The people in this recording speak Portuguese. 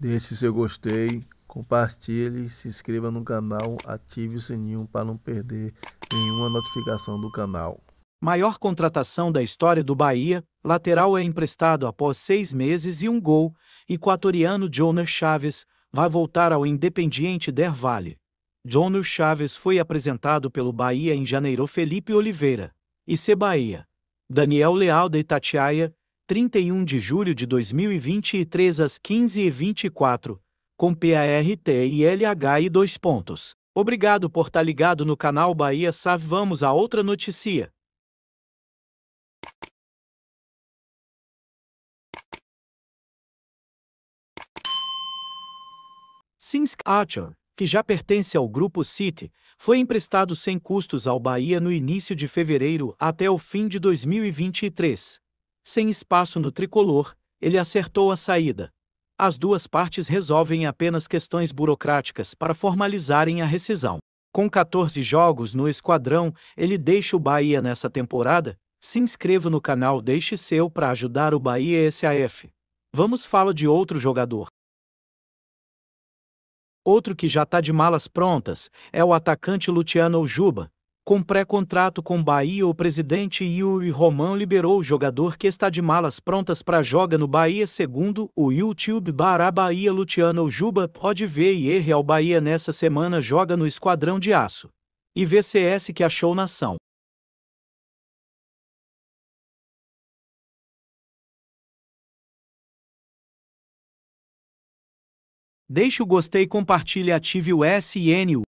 Deixe seu gostei, compartilhe, se inscreva no canal, ative o sininho para não perder nenhuma notificação do canal. Maior contratação da história do Bahia, lateral é emprestado após seis meses e um gol, equatoriano Jonas Chaves vai voltar ao Independiente Der Valle. Jonas Chaves foi apresentado pelo Bahia em janeiro Felipe Oliveira, IC Bahia. Daniel Leal da Itatiaia, 31 de julho de 2023 às 15h24, com PART e e dois pontos. Obrigado por estar ligado no canal Bahia Sav. Vamos a outra notícia. Sinsk Archer, que já pertence ao grupo City, foi emprestado sem custos ao Bahia no início de fevereiro até o fim de 2023. Sem espaço no tricolor, ele acertou a saída. As duas partes resolvem apenas questões burocráticas para formalizarem a rescisão. Com 14 jogos no esquadrão, ele deixa o Bahia nessa temporada? Se inscreva no canal Deixe Seu para ajudar o Bahia SAF. Vamos falar de outro jogador. Outro que já tá de malas prontas é o atacante Luciano Juba, com pré-contrato com Bahia, o presidente Yuri Romão liberou o jogador que está de malas prontas para joga no Bahia, segundo o YouTube Bará Bahia Luciano Juba pode ver e erre ao Bahia nessa semana joga no Esquadrão de Aço. E VCS que achou nação. Deixe o gostei, compartilhe, ative o SN